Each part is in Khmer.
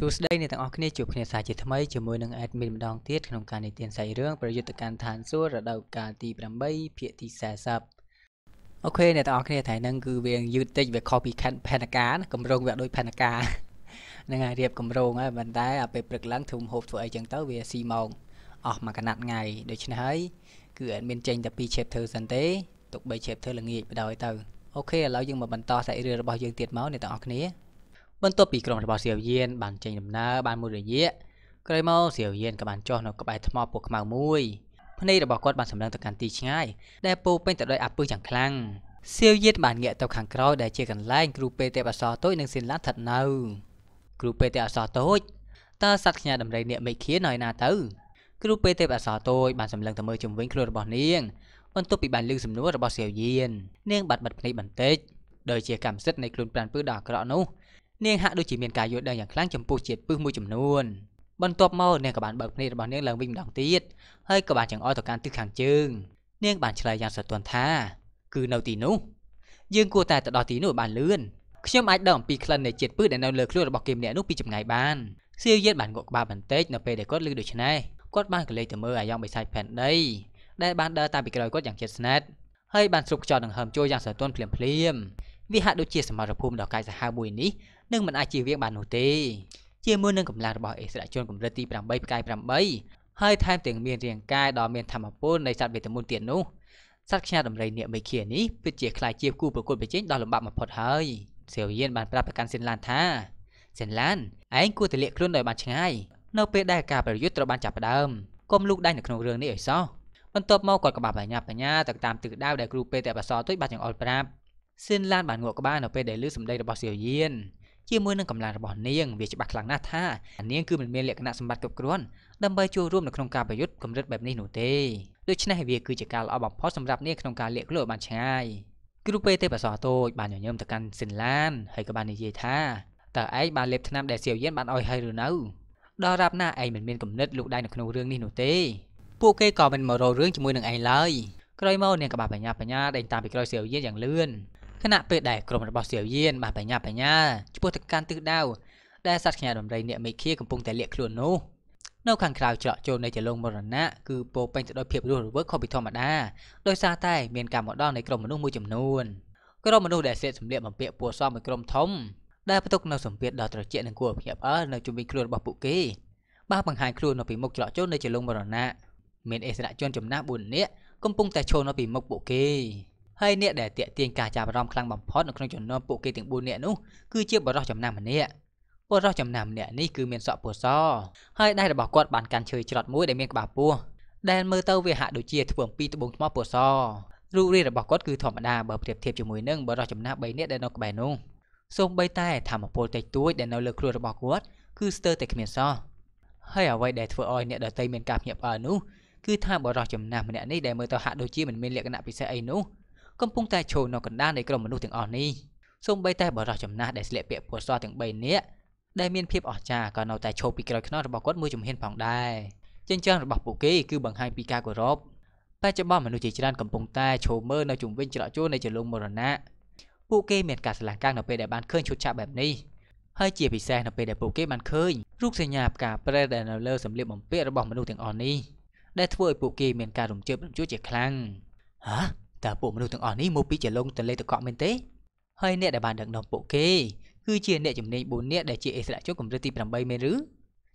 សួស្តីអ្នកទាំងអស់គ្នាជួបគ្នាសាជាថ្មីជាមួយនឹង admin ម្ដងទៀតក្នុងការនិទានសាច់រឿងប្រយុទ្ធកម្មឋានសួគ៌រដូវកាលទី8ភាគទី40អូខេអ្នកទាំងអស់គ្នាថ្ងៃហ្នឹងគឺវាយឺតតិចវាខុសពីផែនការកម្រងវាដូចផែនការហ្នឹងហើយរៀបកម្រងហើយប៉ុន្តែអាពេលព្រឹកឡើងធំហូបធ្វើអីចឹងទៅវាស៊ីម៉ោងអស់មួយកណាត់ថ្ងៃដូច្នេះហើយ គឺ admin ចេញតែ2 chapter សិនទេទុក3 chapter ល្ងាចបដ ாய் ទៅអូខេឥឡូវយើងមកបន្តសាច់រឿងរបស់យើងទៀតមកអ្នកទាំងអស់គ្នាបន្ទាប់ពីក្រុមរបស់សៀវយៀនបានចេញដំណើរបានមួយរយៈក្រោយមកសៀវយៀនក៏បានចុះនៅក្បែរថ្មពូខ្មៅមួយភ្នែករបស់គាត់បានសម្លឹងទៅកាន់ទីឆ្ងាយដែលពោពេញទៅដោយអាពឹសយ៉ាងខ្លាំងសៀវយៀនបានងាកទៅខាងក្រោយដែលជាកន្លែងគ្រូពេទ្យទេពអសរតូចនិងសិនឡានស្ថិតនៅគ្រូពេទ្យទេពអសរតូចតើសត្វខ្ញាដំរីនាកមេឃៀននៅឯណាទៅគ្រូពេទ្យទេពអសរតូចបានសម្លឹងទៅមើលជំវិញខ្លួនរបស់នាងបន្ទាប់ពីបានលើកសំណួររបស់សៀវយៀននាងបាត់បាត់ភ្នែកបន្តិចដោយជាកម្មសិទ្ធិនៃខ្លួនប្រានពឺដ៏អាក្រក់នោះនាងហាក់ដូចជាមានការយល់ដឹងយ៉ាងខ្លាំងចំពោះជាតិពឹសមួយចំនួន បន្ទាប់មកនាងក៏បានបើកភ្នែករបស់នាងឡើងវិញម្ដងទៀតហើយក៏បានចង្អុលទៅកាន់ទិសខាងជើងនាងបានឆ្លើយយ៉ាងសន្ទាន់ថា គឺនៅទីនោះយើងគួរតែទៅដល់ទីនោះបានលឿនខ្ញុំអាចដឹងអំពីក្លិននៃជាតិពឹសដែលនៅលើខ្លួនរបស់គេម្នាក់នោះពីចម្ងាយបានសៀវយានបានងក់ក្បាលបន្តិចនៅពេលដែលគាត់ឮដូច្នេះគាត់បានកលេចទៅមើលអាយ៉ងបិសាចផែនដីដែលបានដើរតាមពីក្រោយគាត់យ៉ាងជិតស្និទ្ធហើយបានស្រុបខ្យល់នឹងហើមចូលយ៉ាងសន្ទាន់ភ្លាមភ្លាមវាហាក់ដូចជាសមរភូមិដ៏កាចសាហាវមួយនេះនឹងមិនអាចជៀសវាងបាននោះទេជាមួយនឹងកម្លាំងរបស់អិសរាជជនកម្រិតទី8ផ្កាយ8ហើយថែមទាំងមានរាងកាយដ៏មានធម្មពលនៃសត្វវេទមន្តទៀតនោះសត្វខ្ញាដំរីនាគមេឃានេះពិតជាខ្លាយជាគូប្រកួតប្រជែងដ៏លំបាកបំផុតហើយសាវៀនបានប្រាប់ទៅកាន់សិនឡានថាសិនឡានឯងគួរតែលាកខ្លួនដោយបានឆ្ងាយនៅពេលដែលការប្រយុទ្ធត្រូវបានចាប់ផ្ដើមកុំលូកដៃនៅក្នុងរឿងនេះឲ្យសោះបន្ទាប់មកគាត់ក៏បានបញ្ញាបញ្ញាទៅតាមទិសដៅដែលគ្រូពេទ្យតែបសរទុយបានចង្អុលប្រាប់ស៊ិនឡានបានងក់ក្បាលនៅពេលដែលឮសម្ដីរបស់សៀវយៀនជាមួយនឹងកម្លាំងរបស់នាងវាច្បាស់ខ្លាំងណាស់ថានាងគឺមិនមានលក្ខណៈសម្បត្តិគ្រប់គ្រាន់ដើម្បីចូលរួមនៅក្នុងការប្រយុទ្ធកម្រិតបែបនេះនោះទេដូច្នេះវាគឺជាការល្អបំផុតសម្រាប់នាងក្នុងការលាកខ្លួនបានឆ្ងាយគ្រូពេទេពអសរតូចបានញញឹមទៅកាន់ស៊ិនឡានហើយក៏បាននិយាយថាតើឯងបានលេបថ្នាំដែលសៀវយៀនបានឲ្យហើយឬនៅដល់រាប់ណាឯងមិនមានគំនិតលោកដៃនៅក្នុងរឿងនេះនោះទេពួកគេក៏មិនមករករឿងជាមួយនឹងឯងឡើយក្រោយមកនាងក៏បានបញ្ញាបញ្ញាដេញតាមពីក្រោយសៀវយៀនយ៉ាងលឿនខណៈពេលដែលក្រុមរបស់សៀវយានបានបញ្ញាបញ្ញាឆ្ពោះទៅកាន់ទិសដៅដែលសត្វខ្ញាដំរីអ្នកមេឃាកំពុងតែលាក់ខ្លួននោះនៅខាងក្រៅច្រកចូលនៃចលងមរណៈគឺពោពេញទៅដោយភាពរស់រវើកខុសពីធម្មតាដោយសារតែមានការមកដល់នៃក្រុមមនុស្សមួយចំនួនក្រុមមនុស្សដែលសេតសម្លៀកបំពាក់ពណ៌សមួយក្រុមធំដែលផ្ទុកនៅសម្ពាធដ៏ត្រជាក់និងគួរឲ្យភ្ញាក់ផ្អើលនៅជុំវិញខ្លួនរបស់ពួកគេបានបង្ហាញខ្លួននៅពីមុខច្រកចូលនៃចលងមរណៈមានអិសរាជនចំណាស់4នាក់កំពុងតែឈរនៅពីមុខពួកគេហើយអ្នកដែលតាក់ទាញការចាប់អារម្មណ៍ខ្លាំងបំផុតនៅក្នុងចំណោមពួកគេទាំង4នាក់នោះគឺជាបរិសុទ្ធចំណាំម្នាក់បរិសុទ្ធចំណាំម្នាក់នេះគឺមានសក់ពណ៌សហើយដៃរបស់គាត់បានកាន់ឈើច្រត់មួយដែលមានក្បាលពស់ដែលមើលទៅវាហាក់ដូចជាធ្វើអំពីត្បូងថ្មពណ៌សរូបរាងរបស់គាត់គឺធម្មតាបើប្រៀបធៀបជាមួយនឹងបរិសុទ្ធចំណាំ3នាក់ដែលនៅក្បែរនោះសូម្បីតែធម្មពលតិចតួចដែលនៅលើខ្លួនរបស់គាត់គឺស្ទើរតែគ្មានសោះហើយអ្វីដែលធ្វើឲ្យអ្នកដតីមានការភ្ញាក់ផ្អើលនោះគឺថាបរិសុទ្ធចំណាស់ម្នាក់នេះដែលមើលទៅហាក់ដូចជាមិនមានលក្ខណៈពិសេសអីនោះកំពុងតែឈរនៅកណ្ដាលនៃក្រុមមនុស្សទាំងអស់នេះសូម្បីតែបរិះចំណាស់ដែលស្លៀកពាក់ពណ៌សទាំង3នាក់ដែលមានភាពអស្ចារ្យក៏នៅតែឈរពីក្រោយខ្នងរបស់គាត់មួយជំហានផងដែរចិញ្ចើមរបស់ពួកគេគឺបង្ហាញពីការគោរពបច្ចុប្បន្នមនុស្សជាច្រើនកំពុងតែឈរមើលនៅជុំវិញច្រកចូលនៃចលងមរណៈពួកគេមានការស្លះកាំងនៅពេលដែលបានឃើញឈុតឆាកបែបនេះហើយជាពិសេសនៅពេលដែលពួកគេបានឃើញរូបសញ្ញាផ្កាប្រេតដែលនៅលើសម្លៀកបំពាក់របស់មនុស្សទាំងអស់នេះដែលធ្វើឲ្យពួកគេមានការរំជើបរំជួលជាខ្លាំងហ៎តើពួកមនុស្សទាំងអស់នេះមកពីជាលងទន្លេតកក់មែនទេហើយអ្នកដែលបានដឹកនាំពួកគេគឺជាអ្នកជំនាញ4នាក់ដែលជាអិសរាជជនកម្រិតទី8មែនឬ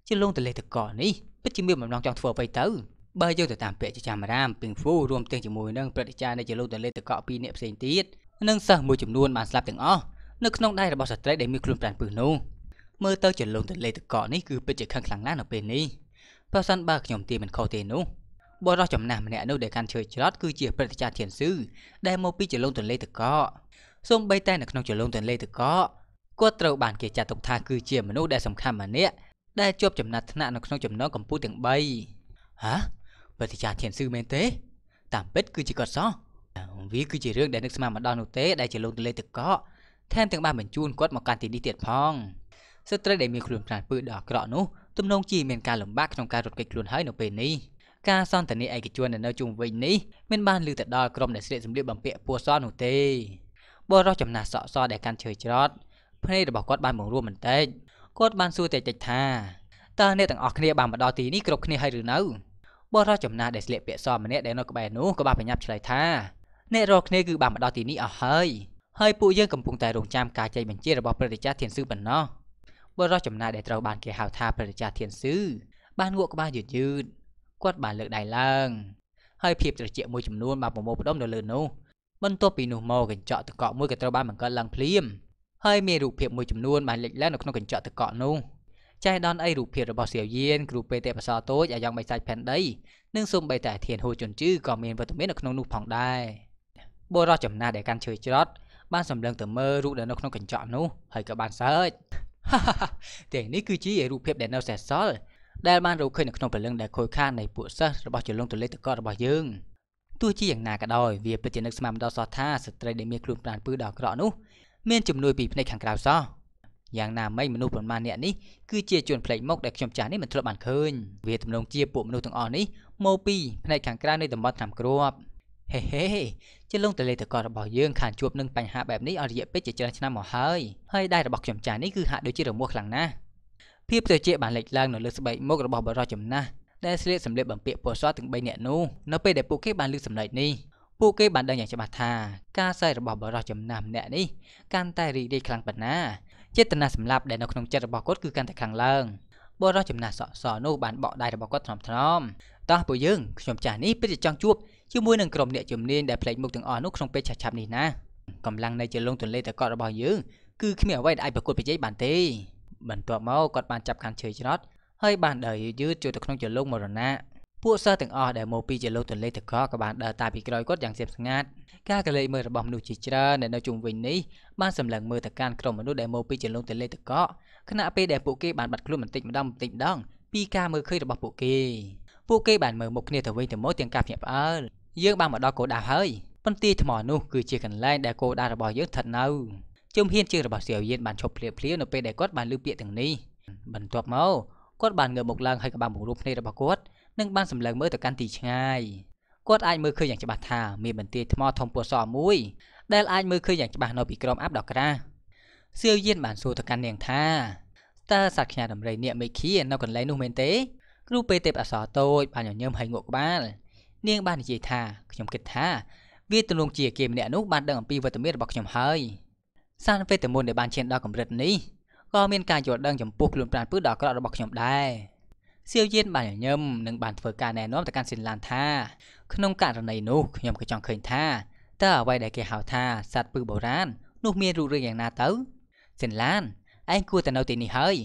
ជាលងទន្លេតកក់នេះពិតជាមានបំណងចង់ធ្វើអ្វីទៅបើយកទៅតាមពាក្យចាមរាមពីងហ្វូរួមទាំងជាមួយនឹងព្រឹទ្ធាចារ្យនៃជាលងទន្លេតកក់2នាក់ផ្សេងទៀតនិងសិស្សមួយចំនួនបានស្លាប់ទាំងអស់នៅក្នុងដៃរបស់ស្ត្រីដែលមានខ្លួនប្រានពឹសនោះមើលទៅជាលងទន្លេតកក់នេះគឺពិតជាខឹងខ្លាំងណាស់នៅពេលនេះប្រសិនបើខ្ញុំទីមិនខុសទេនោះបរោះចំណាស់ម្នាក់នោះដែលកាន់ឈើច្រត់គឺជាព្រឹទ្ធាចារ្យធានស៊ឺដែលមកពីចលងទន្លេទឹកកកសូម្បីតែនៅក្នុងចលងទន្លេទឹកកកគាត់ត្រូវបានគេចាត់ទុកថាគឺជាមនុស្សដែលសំខាន់ម្នាក់ដែលជាប់ចំណាត់ថ្នាក់នៅក្នុងចំណងកម្ពុជាទាំង3ហ៎ព្រឹទ្ធាចារ្យធានស៊ឺមែនទេ តាមពិតគឺជាគាត់សោះវាគឺជារឿងដែលនឹកស្មានមិនដល់នោះទេដែលចលងទន្លេទឹកកកថែមទាំងបានបញ្ជូនគាត់មកកាន់ទីនេះទៀតផងស្ត្រីដែលមានខ្លួនប្រាណពឺដ៏អាក្រក់នោះទំនងជាមានការលំបាកក្នុងការរត់គេចខ្លួនហើយនៅពេលនេះការសន្ទនាឯកជននៅជុំវិញនេះមិនបានលើកទៅដល់ក្រុមអ្នកស្លៀកសម្លៀកបំពាក់ពណ៌សនោះទេបរិសុទ្ធចំណាស់សក់សដែលកាន់ឈើច្រត់ភ្នែករបស់គាត់បានបង្រួមបន្តិចគាត់បានសួរតែតិចថាតើអ្នកទាំងអស់គ្នាបានមកដល់ទីនេះគ្រប់គ្នាហើយឬនៅបរិសុទ្ធចំណាស់ដែលស្លៀកពាក់សម្នាក់ដែលនៅក្បែរនោះក៏បានបញ្ញាប់ឆ្លើយថាអ្នករាល់គ្នាគឺបានមកដល់ទីនេះអស់ហើយហើយពួកយើងកំពុងតែរងចាំការចេញបញ្ជារបស់ព្រឹទ្ធាចារ្យធានស៊ឺប៉ុណ្ណោះបរិសុទ្ធចំណាស់ដែលត្រូវបានគេហៅថាព្រឹទ្ធាចារ្យធានស៊ឺបានងក់ក្បាលយឺតយឺតគាត់បានលើកដៃឡើង ហើយភាពត្រជាក់មួយចំនួនបានប្រមូលផ្ដុំនៅលើនោះបន្ទាប់ពីនោះមកកញ្ចក់ទឹកកកមួយក៏ត្រូវបានបង្កើតឡើងភ្លាមហើយមានរូបភាពមួយចំនួនបានលេចឡើងនៅក្នុងកញ្ចក់ទឹកកកនោះចេះដនអីរូបភាពរបស់សៀវយានគ្រូពេទ្យទេពសរតូចអាយ៉ងបៃសាច់ផែនដីនិងសូម្បីតែធានហូជុនជឺក៏មានវត្តមាននៅក្នុងនោះផងដែរបុរសចំណាស់ដែលកាន់ឈើច្រត់បានសម្លឹងទៅមើលរូបដែលនៅក្នុងកញ្ចក់នោះហើយក៏បានសើចទាំងនេះគឺជារូបភាពដែលនៅសេសសល់ដែលបានរកឃើញនៅក្នុងព្រលឹងដែលខូចខាតនៃពួកសិស្សរបស់ជលងទលេតកតរបស់យើងទោះជាយ៉ាងណាក៏ដោយវាពិតជានឹកស្មានដល់សោះថាស្ត្រីដែលមានខ្លួនប្រាណពឺដល់អាក្រក់នោះមានជំនួយពីភ្នែកខាងក្រៅសោះយ៉ាងណាមិញមនុស្សប្រមាណអ្នកនេះគឺជាជនផ្លេចមុខដែលខ្ញុំចាស់នេះមិនធ្លាប់បានឃើញវាទំនងជាពួកមនុស្សទាំងអស់នេះមកពីផ្នែកខាងក្រៅនៃតំបន់តាមគ្រាប់ហេហេជាលងតលេតកតរបស់យើងខានជួបនឹងបញ្ហាបែបនេះអស់រយៈពេលជាច្រើនឆ្នាំមកហើយហើយដៃរបស់ខ្ញុំចាស់នេះគឺហាក់ដូចជារមាស់ខ្លាំងណាស់ភាពត្រជាក់បានលេចឡើងនៅលើស្បែកមុខរបស់បរិយចំណាស់ដែលស្លៀកសម្លៀកបំពាក់ពណ៌សទាំង3នាក់នោះនៅពេលដែលពួកគេបានលើសម្លេចនេះពួកគេបានដឹងយ៉ាងច្បាស់ថាការសែករបស់បរិយចំណាស់ម្នាក់នេះកាន់តែរីករាយខ្លាំងប៉ុណ្ណាចេតនាសម្លាប់ដែលនៅក្នុងចិត្តរបស់គាត់គឺកាន់តែខ្លាំងឡើងបរិយចំណាស់សក់សនោះបានបកដៃរបស់គាត់ថ្នមថ្នមតោះពួកយើងខ្ញុំចាស់នេះពិតជាចង់ជួបជាមួយនឹងក្រុមអ្នកជំនាញដែលផ្លេចមុខទាំងអស់នោះក្នុងពេលឆាប់ឆាប់នេះណាកម្លាំងនៃជាលងទន្លេតកតរបស់យើងគឺគ្មានអ្វីដែលអាចប្រកួតប្រជែងបានទេបន្ទាប់មកគាត់បានចាប់ខាន់ឈើច្រត់ហើយបានដើរយឺតចូលទៅក្នុងជលងមរណៈពួកសិស្សទាំងអស់ដែលមកពីជលងទន្លេតកក៏បានដើរតាមពីក្រោយគាត់យ៉ាងស្ងៀមស្ងាត់ការកលែកមើលរបស់មនុស្សជាច្រើនដែលនៅជុំវិញនេះបានសម្លឹងមើលទៅកាន់ក្រុមមនុស្សដែលមកពីជលងទន្លេតកខណៈពេលដែលពួកគេបានបាត់ខ្លួនបន្តិចម្ដងបន្តិចម្ដងពីការមើលឃើញរបស់ពួកគេពួកគេបានមើលមុខគ្នាទៅវិញទៅមកទាំងការភ្ញាក់ផ្អើលយើងបានមកដល់គោលដៅហើយប៉ុន្តែថ្មនោះ គឺជាកន្លែងដែលគោលដៅរបស់យើងស្ថិតនៅជំហានជើងរបស់សៀវយៀនបានឈប់ភ្លាភ្លានៅពេលដែលគាត់បានឮពាក្យទាំងនេះបន្ទាប់មកគាត់បានងើបមុខឡើងហើយក៏បានបង្រួបភ្នែករបស់គាត់និងបានសម្លឹងមើលទៅកាន់ទីឆ្ងាយគាត់អាចមើលឃើញយ៉ាងច្បាស់ថាមានបន្ទាយថ្មធំពណ៌សមួយ ដែលអាចមើលឃើញយ៉ាងច្បាស់នៅពីក្រោមអាប់ដ៏ក្រាស់សៀវយៀនបានសួរទៅកាន់នាងថាតើសត្វខ្ញាដំរីនាគមេឃីនៅកន្លែងនោះមែនទេគ្រូពេទេពអសរតូចបានញញឹមហើយងក់ក្បាលនាងបាននិយាយថាខ្ញុំគិតថាវាទំនងជាគេម្នាក់នោះបានដឹងអំពីវត្តមានរបស់ខ្ញុំហើយសារពេទ្យតែមួយដែលបានឈានដល់កម្រិតនេះក៏មានការយល់ដឹងចំពោះខ្លួនប្រាណពឹសដ៏អាក្រក់របស់ខ្ញុំដែរសៀវយានបានញញឹមនិងបានធ្វើការណែនាំទៅកាន់សិនឡានថាក្នុងករណីនោះខ្ញុំក៏ចង់ឃើញថាតើអ្វីដែលគេហៅថាសត្វពឹសបុរាណនោះមានរូបរាងយ៉ាងណាទៅសិនឡានឯងគួរតែនៅទីនេះហើយ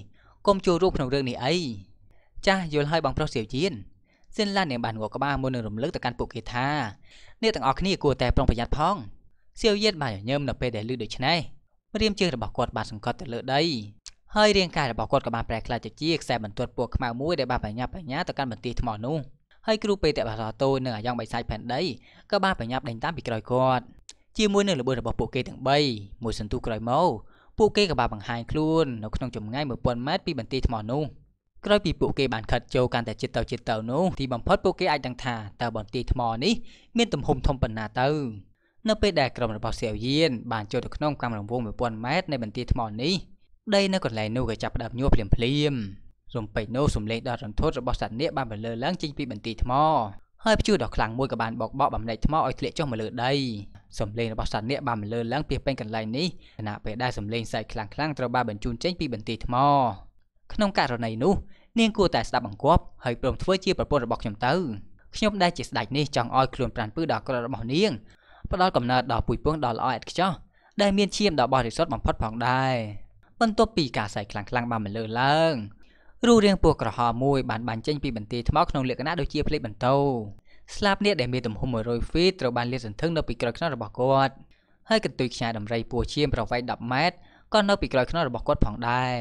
កុំចូលរួមក្នុងរឿងនេះអីចាស់យល់ហើយបងប្រុសសៀវយានសិនឡាននាងបានងក់ក្បាលមុននឹងរំលឹកទៅកាន់ពួកគេថាអ្នកទាំងអស់គ្នាគួរតែប្រុងប្រយ័ត្នផងសៀវយានបានញញឹមនៅពេលដែលឮដូច្នេះរាមជើងរបស់គាត់បានសង្កត់ទៅលើដីហើយរាងកាយរបស់គាត់ក៏បានប្រែក្លាយទៅជាខ្សែបន្ទាត់ពណ៌ខ្មៅមួយដែលបានបញ្ញាប់បញ្ញាទៅកាន់បន្ទាយថ្មនោះហើយគ្រូពេទ្យបារតូនិងអាយ៉ងបៃសាយផែនដីក៏បានបញ្ញាប់ដេញតាមពីក្រោយគាត់ជាមួយនឹងល្បឿនរបស់ពួកគេទាំង3មួយសន្ទុះក្រោយមកពួកគេក៏បានបង្ហាញខ្លួននៅក្នុងចម្ងាយ1000ម៉ែត្រពីបន្ទាយថ្មនោះក្រោយពីពួកគេបានខិតចូលកាន់តែចិត្តទៅចិត្តទៅនោះទីបំផុតពួកគេអាចដឹងថាតើបន្ទាយថ្មនេះមានទំហំធំប៉ុណ្ណាទៅនៅពេលដែលក្រុមរបស់សៀវយៀនបានចូលទៅក្នុងកម្មរង្វង់1000ម៉ែត្រនៃបន្ទាយថ្មនេះដីនៅកន្លែងនោះក៏ចាប់ផ្ដើមញ័រភ្លាមភ្លាមរំពេចនោះសំឡេងដ៏រន្ធត់របស់សត្វនាគបានបន្លឺឡើងចេញពីបន្ទាយថ្មហើយព្យុះដ៏ខ្លាំងមួយក៏បានបោកបក់បំណែកថ្មឲ្យធ្លាក់ចុះមកលើដីសំឡេងរបស់សត្វនាគបានបន្លឺឡើងពីពេញកន្លែងនេះខណៈពេលដែលសំឡេងសែកខ្លាំងៗត្រូវបានបញ្ជូនចេញពីបន្ទាយថ្មក្នុងករណីនោះនាងគួរតែស្ដាប់បង្គាប់ហើយព្រមធ្វើជាប្រពន្ធរបស់ខ្ញុំទៅខ្ញុំដែលជាស្ដេចនេះចង់ឲ្យខ្លួនប្រានពឺដល់ក្ររបស់នាងផ្ដល់កំណើតដល់ពុយពងដ៏ល្អឥតខ្ចោះដែលមានឈាមដ៏បរិសុទ្ធបំផុតផងដែរបន្ទាប់ពីការសាយខ្លាំងៗបានមកលើឡើងរូបរាងពណ៌ក្រហមមួយបាន បាញ់ចេញពីបន្ទាយថ្មក្នុងលក្ខណៈដូចជាផ្លេកបន្ទោស្លាបនាគដែលមានទំហំ100ហ្វីតត្រូវបានលាតសន្ធឹងនៅ ពីក្រោយខ្នងរបស់គាត់ហើយកន្ទុយខ្ញាដំរីពណ៌ឈាមប្រវែង10ម៉ែត្រក៏នៅពីក្រោយខ្នងរបស់គាត់ផងដែរ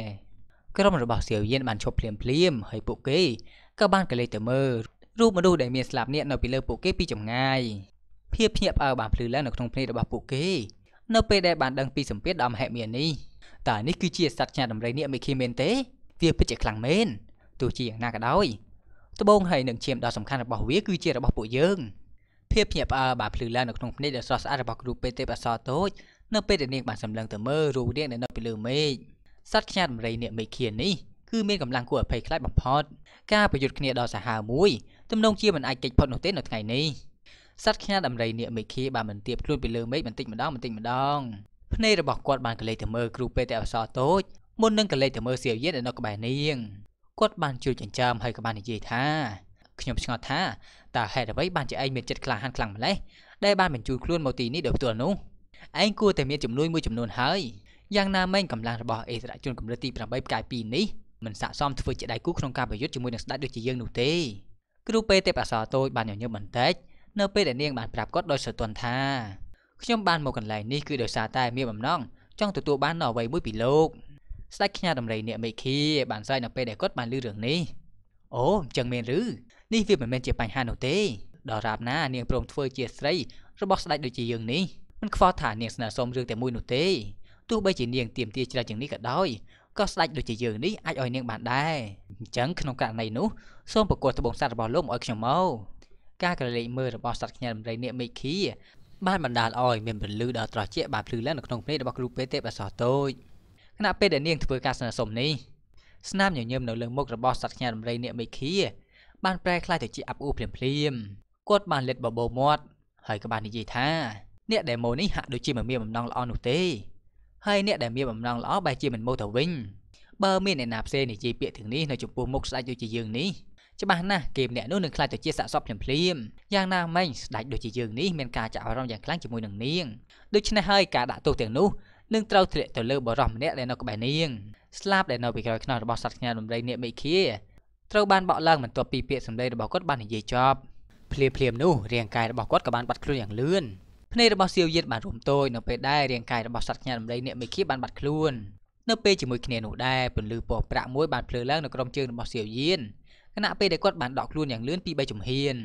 ក្រុមរបស់សៀវយានបានឈប់ភ្លាមភ្លាមហើយពួកគេក៏បានកលេចទៅមើលរូបមនុស្សដែលមានស្លាបនាគនៅពីលើពួកគេពីចម្ងាយភាពភ្ញាក់ផ្អើលបានភ្លឺឡើងនៅក្នុងភ្នែករបស់ពួកគេ នៅពេលដែលបានដឹងពីសម្ពាធដ៏មហិមានេះតើនេះគឺជាសត្វឆ្នាដំរីនេះមេឃីមែនទេវាពិតជាខ្លាំងមែនទោះជាយ៉ាងណាក៏ដោយត្បូងហើយនឹងឈាមដ៏សំខាន់របស់វាគឺជារបស់ពួកយើងភាពភ្ញាក់ផ្អើលបានភ្លឺឡើងនៅក្នុងភ្នែកដ៏ស្រស់ស្អាតរបស់គ្រូពេទ្យទេពអសរតូចនៅពេលដែលនាងបានសម្លឹងទៅមើលរូបរាងនៅពីលើមេឃសត្វខ្ញាតម្រៃនាងមេឃៀននេះគឺមានកម្លាំងគួរឲ្យភ័យខ្លាចបំផុតការប្រយុទ្ធគ្នាដ៏សាហាវមួយទំនងជាមិនអាចគេចផុតនោះទេនៅថ្ងៃនេះ។សត្វខ្ញាដំរីនាគមេឃាបានបន្ទាបខ្លួនពីលើមេឃបន្តិចម្ដងបន្តិចម្ដងភ្នែករបស់គាត់បានកលេចទៅមើលគ្រូពេទ្យអសរតូចមុននឹងកលេចទៅមើលសៀវយាននៅក្បែរនាងគាត់បានជួយចិញ្ចើមហើយក៏បាននិយាយថាខ្ញុំឆ្ងល់ថាតើហេតុអ្វីបានជាឯងមានចិត្តក្លាហានខ្លាំងម្ល៉េះដែលបានបញ្ជូនខ្លួនមកទីនេះដោយផ្ទាល់នោះឯងគួរតែមានជំនួយមួយចំនួនហើយយ៉ាងណាមិញកម្លាំងរបស់អេសរាជជនកម្រិតទី8ផ្កាយ2នេះមិនស័ក្តិសមធ្វើជាដៃគូក្នុងការប្រយុទ្ធជាមួយនឹងស្ដេចដូចជាយើងនោះទេគ្រូពេទ្យទេពអសរតូចបានញញឹមបន្តិចនៅពេលដែលនាងបានប្រាប់គាត់ដោយស្រទន់ថាខ្ញុំបានមកកន្លែងនេះគឺដោយសារតែមានបំណងចង់ទទួលបាននូវអ្វីមួយពីលោកស្ដេចខ្ញាដំរីអ្នកមេឃីបានស្រែកនៅពេលដែលគាត់បានឮរឿងនេះអូអញ្ចឹងមែនឬនេះវាមិនមែនជាបញ្ហានោះទេដល់រាបណានាងព្រមធ្វើជាស្រីរបស់ស្ដេចដូចជាយើងនេះមិនខ្វល់ថានាងស្នើសុំរឿងតែមួយនោះទេទោះបីជានាងទៀមទាច្រើនជាងនេះក៏ដោយក៏ស្ដេចដូចជាយើងនេះអាចឲ្យនាងបានដែរអញ្ចឹងក្នុងករណីនោះសូមប្រគល់ត្បូងសัตว์របស់លោកមកឲ្យខ្ញុំមកការក្រឡេកមើលរបស់សត្វខ្ញែដំរីនាគមេឃីបានបណ្ដាលឲ្យមានពលឺដល់ត្រចៀកបានភ្លឺឡើងនៅក្នុងភ្នែករបស់គ្រូពេទ្យទេពអសរតូចខណៈពេលដែលនាងធ្វើការស្នើសុំនេះស្នាមញញឹមនៅលើមុខរបស់សត្វខ្ញែដំរីនាគមេឃីបានប្រែក្លាយទៅជាអាប់អួរភ្លាមភ្លាមគាត់បានលិតបបោមាត់ហើយក៏បាននិយាយថាអ្នកដែលម៉ូនេះហាក់ដូចជាមិនមានបំណងល្អនោះទេហើយអ្នកដែលមានបំណងល្អបែរជាមិនមកទៅវិញបើមានអ្នកណាផ្សេងនិយាយពាក្យទាំងនេះនៅចំពោះមុខស្ដេចដូចជាយើងនេះច្បាស់ណាស់គេម្នាក់នោះនឹងខ្លាចទៅជាសាក់សពភ្លាមៗយ៉ាងណាមិញស្ដេចដូចជាយើងនេះមានការចាប់អារម្មណ៍យ៉ាងខ្លាំងជាមួយនឹងនាងដូច្នេះហើយការដាក់ទោសទាំងនោះនឹងត្រូវធ្លាក់ទៅលើបរិសម្នាក់ដែលនៅក្បែរនាងស្លាប់ដែលនៅពីក្រោយខ្នងរបស់សត្វខ្ញាដំរីនាងមេឃាត្រូវបានបក់ឡើងបន្ទាប់ពីពាក្យសម្ដីរបស់គាត់បាននិយាយចប់ភ្លាមភ្លាមនោះរាងកាយរបស់គាត់ក៏បានបាត់ខ្លួនយ៉ាងលឿនភ្នែករបស់សៀវយិតបានរំតូចនៅពេលដែលរាងកាយរបស់សត្វខ្ញាដំរីនាងមេឃាបានបាត់ខ្លួននៅពេលជាមួយគ្នានោះដែរពន្លឺពណ៌ប្រាក់មួយបានភ្លឺឡើងនៅក្រោមជើងរបស់សៀវយិនខណៈពេលដែលគាត់បានដកខ្លួនយ៉ាងលឿនពីបីជំហាន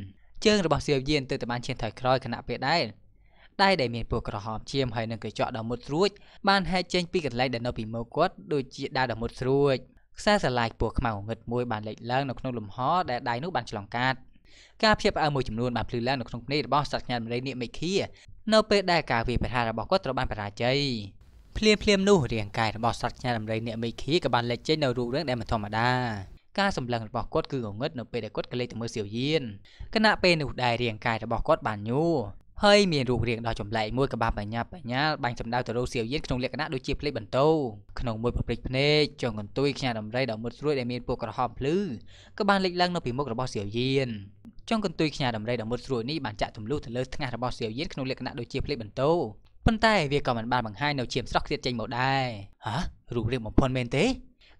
ជើងរបស់សៀវយានទៅតែបានឈានថយក្រោយខណៈពេលដែរដៃដែលមានពណ៌ក្រហមឈាមហើយនឹងកញ្ចក់ដ៏មុតស្រួចបានហែកចេញពីកន្លែងដែលនៅពីមុខគាត់ដូចជាដាវដ៏មុតស្រួចខ្សែស្រឡាយពណ៌ខ្មៅងឹតមួយបានលេចឡើងនៅក្នុងលំហដែលដៃនោះបានឆ្លងកាត់ការភៀបផ្អើមួយចំនួនបានភ្លឺឡើងនៅក្នុងភ្នែករបស់សត្វញាណមរេនេះមេឃានៅពេលដែលការវាយប្រហាររបស់គាត់ត្រូវបានបរាជ័យភ្លាមភ្លាមនោះរាងកាយរបស់សត្វញាណមរេនេះមេឃាក៏បានលេចចេញនៅរូបរាងដែលមិនធម្មតាការសម្លឹងរបស់គាត់គឺងងឹតនៅពេលដែលគាត់ក្លែកទៅមើលសៀវយៀនគណៈពេលនោះដែររាងកាយរបស់គាត់បានញូរហើយមានរូបរាងដ៏ចម្លែកមួយក៏បានបញ្ញាប់បញ្ញាលបាញ់សម្ដៅទៅរកសៀវយៀនក្នុងលក្ខណៈដូចជាភ្លេចបន្ទោក្នុងមួយប្រព្រឹត្តភ្នែកចុងកន្ទុយខ្ញាដំរីដ៏មុតស្រួយដែលមានពណ៌ក្រហមភ្លឺក៏បានលេចឡើងនៅពីមុខរបស់សៀវយៀនចុងកន្ទុយខ្ញាដំរីដ៏មុតស្រួយនេះបានចាក់ទម្លុះទៅលើថ្ងាសរបស់សៀវយៀនក្នុងលក្ខណៈដូចជាភ្លេចបន្ទោប៉ុន្តែវាក៏មិនបានបង្ហាញនៅឈាមស្រស់ខ្ទៀតចេញមកដែរហ៎រូបរាងបំផុនមែនទេ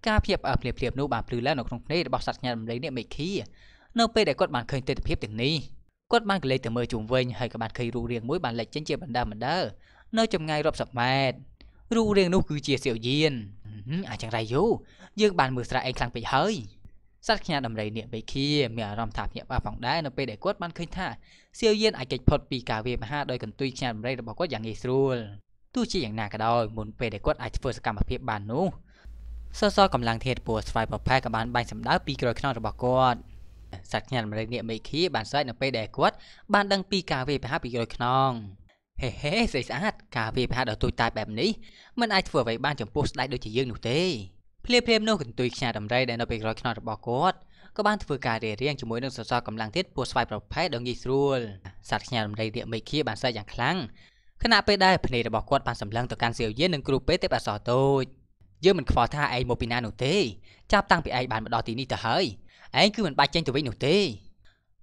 ការភាពភ្លាមភ្លាមនោះបានភ្លឺឡើងនៅក្នុងភ្នែករបស់សត្វស្ញាតម្លេងនេះមេឃីនៅពេលដែលគាត់បានឃើញទិដ្ឋភាពទាំងនេះគាត់បានកលេចទៅមើលជុំវិញហើយក៏បានឃើញរូបរាងមួយបានលេចចេញជាបណ្ដាបណ្ដើនៅចម្ងាយរាប់សិបម៉ែត្ររូបរាងនោះគឺជាសៀវយានអាចយ៉ាងไรយូយើងបានមើលស្រាឯងខ្លាំងពេកហើយសត្វខ្ញាដំរីនេះបេឃីមានអារម្មណ៍ថាភ្ញាក់បាផងដែរនៅពេលដែលគាត់បានឃើញថាសៀវយានអាចគេចផុតពីការវាយមហាដោយកន្ទុយខ្ញាដំរីរបស់គាត់យ៉ាងងាយស្រួលទោះជាយ៉ាងណាក៏ដោយមុនពេលដែលគាត់អាចធ្វើសកម្មភាពបាននោះសសរកម្លាំងធាតពួរស្វាយប្រផែក៏បាន បាញ់សម្ដៅពី ក្រោយខ្នងរបស់គាត់សត្វខ្ញុំមរិទ្ធងាកមេឃីបានស្រែកនៅពេលដែលគាត់បានដឹងពីការវាយប្រហារពីក្រោយខ្នងហេហេស្អីស្អាតការវាយប្រហារដ៏ទូចតាចបែបនេះមិនអាចធ្វើអ្វីបានចំពោះស្ដេចដូចជាយើងនោះទេភ្លាមៗនោះកន្ទុយខ្ញាដំរីដែលនៅពីក្រោយខ្នងរបស់គាត់ក៏បានធ្វើការរៀបរៀងជាមួយនឹងសសរកម្លាំងទៀតពួកស្វ័យប្រភេទដ៏ងាយស្រួលសត្វខ្ញាដំរីរាកមេឃីបានស្រែកយ៉ាងខ្លាំងខណៈពេលដែលភ្នែករបស់គាត់បានសម្លឹងទៅកាន់សៀវយាននឹងគ្រូពេទ្យទេពអសរតូច។យើងមិនខ្វល់ថាឯងមកពីណានោះទេចាប់តាំងពីឯងបានមកដល់ទីនេះទៅហើយឯងគឺមិនបាច់ចេញទៅវិញនោះទេ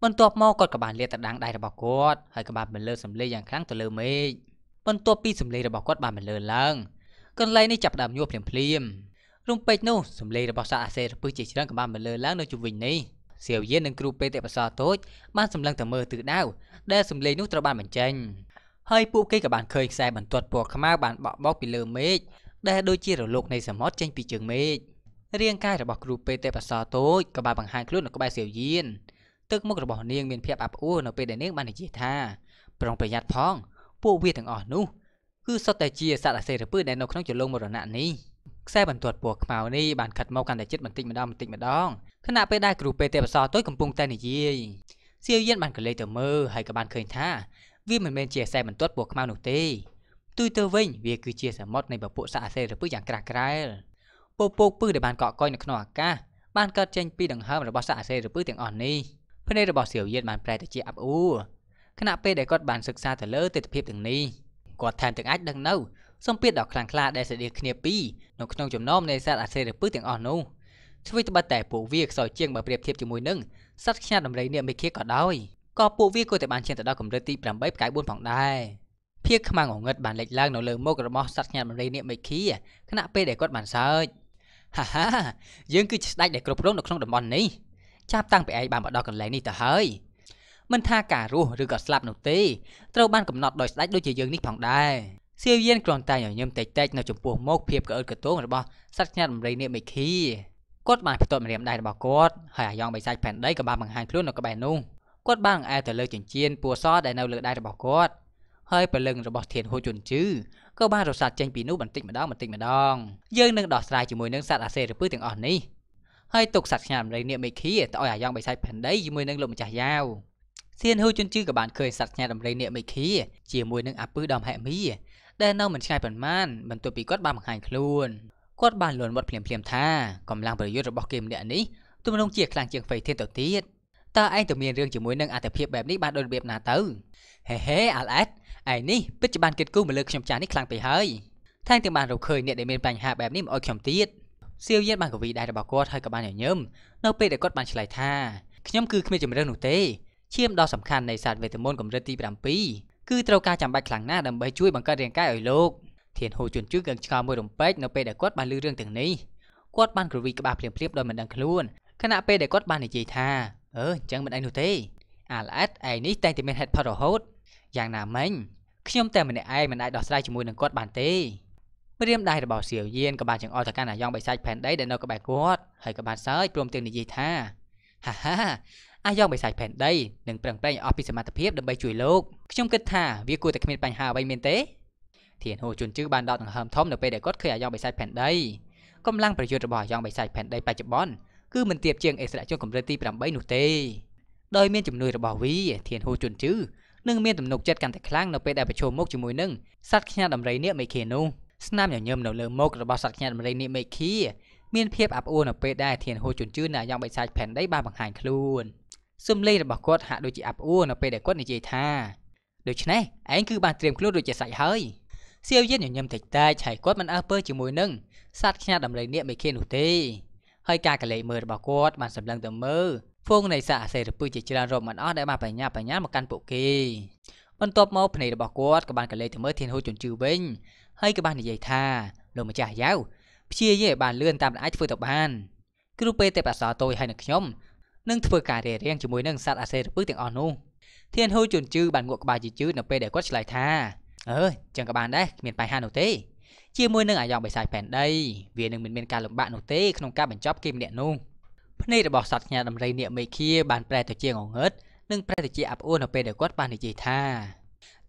បន្ទាប់មកគាត់ក៏បានលាតត្រដាងដៃរបស់គាត់ហើយក៏បានបន្លឺសម្លេងយ៉ាងខ្លាំងទៅលើមេឃបន្ទាប់ពីសម្លេងរបស់គាត់បានបន្លឺឡើងកន្លែងនេះចាប់ផ្ដើមញ័រភ្លាមភ្លាមរំពេចនោះសម្លេងរបស់សត្វអាសេរពឹសជាច្រើនក៏បានបន្លឺឡើងនៅជុំវិញនេះសៀវយាននិងគ្រូពេទ្យបសាតូច បានសម្លឹងទៅមើលទិសដៅ ដែលសម្លេងនោះត្រូវបានបញ្ចេញហើយពួកគេក៏បានឃើញខ្សែបន្ទាត់ពណ៌ខ្មៅបានបក់បោកពីលើមេឃដែលដូចជារលកនៃសមុទ្រចេញពីជើងមេឃរាងកាយរបស់គ្រូពេទ្យទេពអសរតូចក៏បានបង្ហាញខ្លួននៅក្បែរសៀវយៀនទឹកមុខរបស់នាងមានភាពអាប់អួរនៅពេលដែលនាងបាននិយាយថាប្រុងប្រយ័ត្នផងពួកវាទាំងអស់នោះគឺសុទ្ធតែជាសត្វអសេរពើដែលនៅក្នុងចលងមរណៈនេះខ្សែបន្ទាត់ពណ៌ខ្មៅនេះបានខិតមកកាន់តែជិតបន្តិចម្ដងបន្តិចម្ដងខណៈពេលដែលគ្រូពេទ្យទេពអសរតូចកំពុងតែនិយាយសៀវយៀនបានកលេចទៅមើលហើយក៏បានឃើញថាវាមិនមែនជាខ្សែបន្ទាត់ពណ៌ខ្មៅនោះទេទូទៅវិញវាគឺជាសមុទ្រនៃពពួកសត្វអាសេរពឹសយ៉ាងក្រាស់ក្រែលពពកពឹសដែលបានកក់កុយនៅក្នុងអាកាសបានកើតចេញពីដង្ហើមរបស់សត្វអាសេរពឹសទាំងអស់នេះភ្នែករបស់សៀវយានបានប្រែទៅជាអាប់អួរខណៈពេលដែលគាត់បានសិក្សាទៅលើទិដ្ឋភាពទាំងនេះគាត់ថែមទាំងអាចដឹងនៅសម្ពាធដ៏ខ្លាំងក្លាដែលស្តៀងគ្នាពីរនៅក្នុងចំណោមនៃសត្វអាសេរពឹសទាំងអស់នោះឆ្វេងត្បិតតែពួកវាខ្សោយជាងបើប្រៀបធៀបជាមួយនឹងសត្វខ្ញាដំរីនាមេឃាក៏ដោយក៏ពួកវាគួរតែបានឈានទៅដល់កម្រិតទី8ផ្កាយ4ផងដែរធាខ្មៅងងឹតបានលេចឡើងនៅលើមុខរបស់សត្វស្ញាតមរីនេះមេឃីខណៈពេលដែលគាត់បានសើចហាហាយើងគឺជាស្ដេចដែលគ្រប់គ្រងនៅក្នុងតំបន់នេះចាប់តាំងពីឯងបានមកដល់កន្លែងនេះទៅហើយមិនថាការរស់ឬក៏ស្លាប់នោះទេត្រូវបានកំណត់ដោយស្ដេចដូចជាយើងនេះផងដែរសៀវៀនគ្រាន់តែញញឹមតិចតិចនៅចំពោះមុខភាពក្អឺតកទងរបស់សត្វស្ញាតមរីនេះមេឃីគាត់បានផ្ទាត់ម្រាមដៃរបស់គាត់ហើយអាយ៉ងបិសាចផែនដីក៏បានបង្ហាញខ្លួននៅក្បែរនោះគាត់បានអង្អែលទៅលើចិញ្ចៀនពួរសដែលនៅលើដៃរបស់គាត់ហើយព្រលឹងរបស់ធានហូជុនជឺក៏បានរសាត់ចេញពីនោះបន្តិចម្ដងបន្តិចម្ដងយើងនឹងដោះស្រាយជាមួយនឹងសត្វអាសេរពឹសទាំងអស់នេះហើយទុកសត្វខ្ញាំរៃនេះមេឃីទៅឲ្យអាយ៉ងបិសាចផែនដីជាមួយនឹងលោកម្ចាស់យ៉ាវសៀនហូជុនជឺក៏បានឃើញសត្វខ្ញាំរៃនេះមេឃីជាមួយនឹងអាពឹសដំហែមីដែលនៅមិនឆ្ងាយប៉ុន្មានបន្ទាប់ពីគាត់បានបង្ហាញខ្លួនគាត់បានលន់វត្តភ្លាមៗថាកម្លាំងប្រយុទ្ធរបស់គេម្នាក់នេះទំនងជាខ្លាំងជាងហ្វេធានទៅទៀតតើឯងទៅមានរឿងជាមួយនឹងអត្ថភាពបែបនេះបានដូចរបៀបណាទៅហេហេអាល់អេតឯងនេះពិតជាបានគិតគូរមកលើខ្ញុំចាស់នេះខ្លាំងពេកហើយថែមទាំងបានរកឃើញអ្នកដែលមានបញ្ហាបែបនេះមកឲ្យខ្ញុំទៀតសៀវយានបានកវីដែររបស់គាត់ហើយក៏បានញញឹមនៅពេលដែលគាត់បានឆ្លើយថាខ្ញុំគឺគ្មានជំរឿននោះទេឈាមដ៏សំខាន់នៃសាស្ត្រវេទមន្តកម្រិតទី7គឺត្រូវការចាំបាច់ខ្លាំងណាស់ដើម្បីជួយបង្កើតរាងកាយឲ្យលោកធានហូជុនជឺកឹងឆ្កល់មួយរំពេចនៅពេលដែលគាត់បានឮរឿងទាំងនេះគាត់បានគ្រវីក្បាលភ្លាមៗដោយមិនដឹងខ្លួនខណៈពេលដែលគាត់បាននិយាយថាអឺអញ្ចឹងមិនអីនោះទេអាល្អិតឯងនេះតែងតែមានហេតុផលរហូតយ៉ាងណាមិញខ្ញុំតែម្នាក់ឯងមិនអាចដោះស្រាយជាមួយនឹងគាត់បានទេព្រាមដៃរបស់សៀវយានក៏បានចង្អុលទៅកាន់អាយ៉ងបិសាចផែនដីដែលនៅក្បែរគាត់ហើយក៏បានសើចព្រមទាំងនិយាយថាហាហាអាយ៉ងបិសាចផែនដីនឹងប្រឹងប្រែងអស់ពីសមត្ថភាពដើម្បីជួយលោកខ្ញុំគិតថាវាគួរតែគ្មានបញ្ហាអ្វីមានទេធានហូជុនជឺបានដកដង្ហើមធំនៅពេលដែលគាត់ឃើញអាយ៉ងបិសាចផែនដីកម្លាំងប្រយុទ្ធរបស់អាយ៉ងបិសាចផែនដីបច្ចុប្បន្នគឺមិនទៀបជាងអិសរាជនកម្រិតទី8នោះទេដោយមានជំនួយរបស់វីធានហូជុនជឺនិងមានទំនុកចិត្តកាន់តែខ្លាំងនៅពេលដែលប្រឈមមុខជាមួយនឹងសត្វខ្ញាដំរីនាគមេឃានោះស្នាមញញឹមនៅលើមុខរបស់សត្វខ្ញាដំរីនាគមេឃាមានភាពអាប់អួរនៅពេលដែលធានហូជុនជឺនៅយ៉ាងបិសាចផែនដីបានបង្ហាញខ្លួនសំឡេងរបស់គាត់ហាក់ដូចជាអាប់អួរនៅពេលដែលគាត់និយាយថាដូច្នេះឯងគឺបានត្រៀមខ្លួនដូចជាសាច់ហើយសៀវយានញញឹមតិចតែចហើយគាត់មិនអើពើជាមួយនឹងសត្វខ្ញាដំរីនាគមេឃានោះទេហើយការកលេចមើលរបស់គាត់បានសម្លឹងទៅមើលហ្វូងនៃសាកអសេរពឹសជាច្រើនរាប់មិនអស់ដែលបានបញ្ញាបញ្ញាមកកាន់ពួកគេបន្ទាប់មកភ្នែករបស់គាត់ក៏បានកលេចទៅមើលធានហូជន់ជឺវិញហើយក៏បាននិយាយថាលោកម្ចាស់យ៉ាវព្យាយាមបានលឿនតាមដែលអាចធ្វើទៅបាន គ្រូពេទ្យទេពអសរតូចហើយនឹងខ្ញុំនឹងធ្វើការរៀបរៀងជាមួយនឹងសត្វអាសេរពឹសទាំងអស់នោះធានហូជន់ជឺបានងក់ក្បាលជាជឺនៅពេលដែលគាត់ឆ្លើយថាអើចឹងក៏បានដែរគ្មានបញ្ហានោះទេជាមួយនឹងអាយ៉ងបិសាចផែនដីវានឹងមិនមានការលំបាកនោះទេក្នុងការបញ្ចប់គីម្នាក់នោះភ្នែករបស់សត្វខ្ញាដំរីនាកមេឃាបានប្រែទៅជាងងឹតនិងប្រែទៅជាអាប់អួរនៅពេលដែលគាត់បាននិយាយថា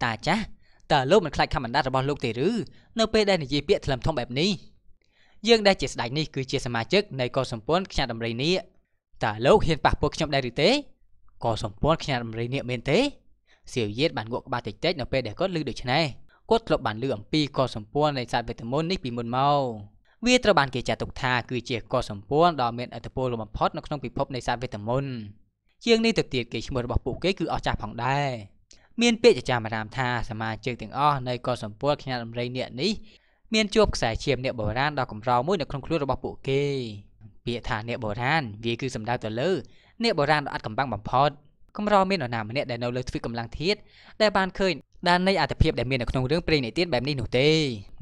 តាចាស់តើលោកមិនខ្លាចខមណ្ឌាតរបស់លោកទេឬនៅពេលដែលនិយាយពាក្យថ្លឹមធំបែបនេះយើងដែលជាស្ដេចនេះគឺជាសមាជិកនៃកុលសម្ព័ន្ធខ្ញាដំរីនាកតើលោកហ៊ានប៉ះពាល់ខ្ញុំដែរឬទេកុលសម្ព័ន្ធខ្ញាដំរីនាកមែនទេសៀវយាតបានងក់ក្បាលតិចតិចនៅពេលដែលគាត់ឮដូច្នេះគាត់ធ្លាប់បានលើអំពីកសម្ព័ន្ធនៃសត្វវេទមន្តនេះពីមុនមកវាត្រូវបានគេចាត់ទុកថាគឺជាកសម្ព័ន្ធដ៏មានឥទ្ធិពលបំផុតនៅក្នុងពិភពនៃសត្វវេទមន្តជាងនេះទៅទៀតគេឈ្មោះរបស់ពួកគេគឺអស្ចារ្យផងដែរមានពាក្យចចាមរាមថាសមាជិកទាំងអស់នៃកសម្ព័ន្ធខ្ញាតអំរេងនេះនេះមានជួបខ្សែឈាមអ្នកបុរាណដ៏កម្រមួយនៅក្នុងខ្លួនរបស់ពួកគេពាក្យថាអ្នកបុរាណវាគឺសំដៅទៅលើអ្នកបុរាណដ៏អត់កំបាំងបំផុតកម្រមាននរណាម្នាក់ដែលនៅលើទ្វីបកម្លាំងធាតដែលបានឃើញដែលនៃអត្ថភាពដែលមាននៅក្នុងរឿងព្រេងនិទានបែបនេះនោះទេ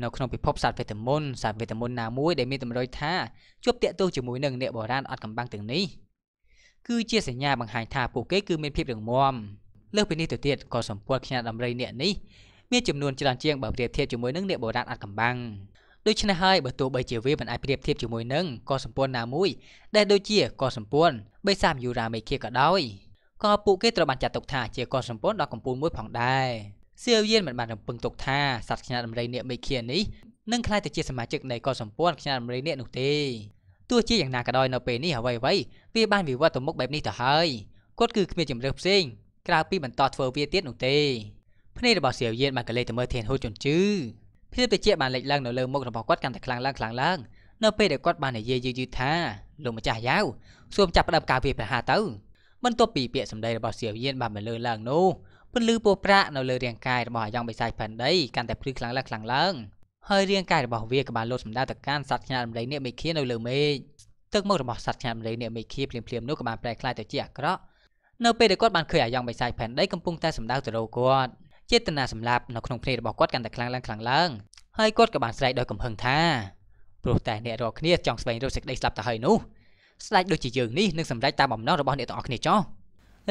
នៅក្នុងពិភពសត្វវេទមន្តសត្វវេទមន្តណាមួយដែលមានតម្រុយថាជួបតាក់ទងជាមួយនឹងអ្នកបរាណអត់កំបាំងទាំងនេះគឺជាសញ្ញាបង្ហាញថាពួកគេ គឺមានភាពរឹងមាំលើសពីនេះទៅទៀតក៏សម្ពាល់ខ្នាតដំរីអ្នកនេះមានចំនួនច្រើនជាងបើប្រៀបធៀបជាមួយនឹងអ្នកបរាណអត់កំបាំងដូច្នេះហើយបើទោះបីជាវាមិនអាចប្រៀបធៀបជាមួយនឹងកសម្ពន្ធណាមួយដែលដូចជាកសម្ពន្ធបេសាមយូរ៉ាមេឃាក៏ដោយក៏ពួកគេត្រូវបានចាត់ទុកថាជាកសម្ពន្ធដ៏កំពូលមួយផងដែរសៀវយានមិនបានរំពឹងទុកថាសត្វខ្ញាតដំរីនាគមេឃានេះនឹងក្លាយទៅជាសមាជិកនៃកុលសម្ព័ន្ធខ្ញាតដំរីនាគនោះទេទោះជាយ៉ាងណាក៏ដោយនៅពេលនេះអ្វីៗវាបានវិវត្តទៅមុខបែបនេះទៅហើយគាត់គឺគ្មានជំរឿផ្សេង ក្រៅពីបន្តធ្វើវាទៀតនោះទេភ្នែករបស់សៀវយានបានកលេចទៅមើលធានហូចជន់ជឺភាពត្រជាក់បានលេចឡើងនៅលើមុខរបស់គាត់កាន់តែខ្លាំងឡើងខ្លាំងឡើងនៅពេលដែលគាត់បាននិយាយយឺយឺថាលោកម្ចាស់យ៉ាវសួមចាប់ផ្ដើមការវាប្រហារទៅបន្ទាប់ពីពាក្យសម្ដីរបស់សៀវយានបានបន្លឺឡើងនោះពន្លឺពណ៌ប្រាក់នៅលើរាងកាយរបស់អាយ៉ងបិសាចផែនដីកាន់តែភ្លឺខ្លាំងឡើងខ្លាំងឡើងហើយរាងកាយរបស់វាក៏បានលោតសម្ដៅទៅកាន់សត្វខ្ញាដំរីនាមេឃានៅលើមេឃទឹកមុខរបស់សត្វខ្ញាដំរីនាមេឃាភ្លាមភ្លាមនោះក៏បានប្រែក្លាយទៅជាអាក្រក់នៅពេលដែលគាត់បានឃើញអាយ៉ងបិសាចផែនដីកំពុងតែសម្ដៅទៅរកគាត់ចេតនាសម្លាប់នៅក្នុងភ្នែករបស់គាត់កាន់តែខ្លាំងឡើងខ្លាំងឡើងហើយគាត់ក៏បានស្រែកដោយកំហឹងថាព្រោះតែអ្នករាល់គ្នាចង់ស្វែងរកសេចក្តីស្លាប់ទៅហើយនោះស្ដេចដូចជាយើងនេះនឹងសម្រេចតាមបំណងរបស់អ្នកទាំងអស់គ្នាចោះ។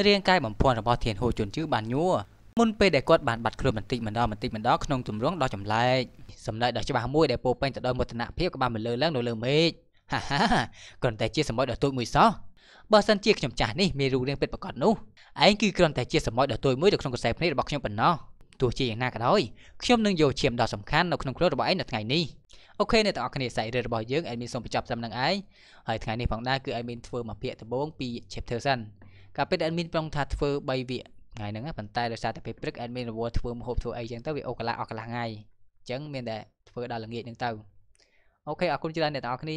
រាងកាយបំភាន់របស់ធានហូជុនជឺបានញួរមុនពេលដែលគាត់បានបាត់ខ្លួនបន្តិចម្ដងបន្តិចម្ដងក្នុងទម្រង់ដ៏ចម្លែកសម្លេចដ៏ច្បាស់មួយដែលពោពេញទៅដោយមោទនភាពក៏បានបន្លឺឡើងនៅលើមេឃហាហាគ្រាន់តែជាសម្បត្តិដ៏ទូចមួយសោះបើសិនជាខ្ញុំចាស់នេះមានរូបរាងពិតប្រាកដនោះឯងគឺគ្រាន់តែជាសម្បត្តិដ៏ទូចមួយនៅក្នុងខ្សែភ្នែករបស់ខ្ញុំប៉ុណ្ណោះទោះជាយ៉ាងណាក៏ដោយខ្ញុំនឹងយកឈាមដ៏សំខាន់នៅក្នុងខ្លួនរបស់ឯងនៅថ្ងៃនេះអូខេអ្នកទាំងអស់គ្នាសាច់រឿងរបស់យើងអេមីនសូមបញ្ចប់ត្រឹមនឹងឯងហើយថ្ងៃនេះផងដែរគឺអេមីនធ្វើមកភាកដំបូងពី Chapter សិនការពិត admin ប្រុងថាធ្វើ3វាថ្ងៃហ្នឹងប៉ុន្តែដោយសារតែពេលព្រឹក admin រវល់ធ្វើមហូបធ្វើអីចឹងទៅវាអូកន្លះអស់កន្លះថ្ងៃអញ្ចឹងមានតែធ្វើដល់ល្ងាចហ្នឹងទៅអូខេអរគុណច្រើនអ្នកទាំងអស់គ្នា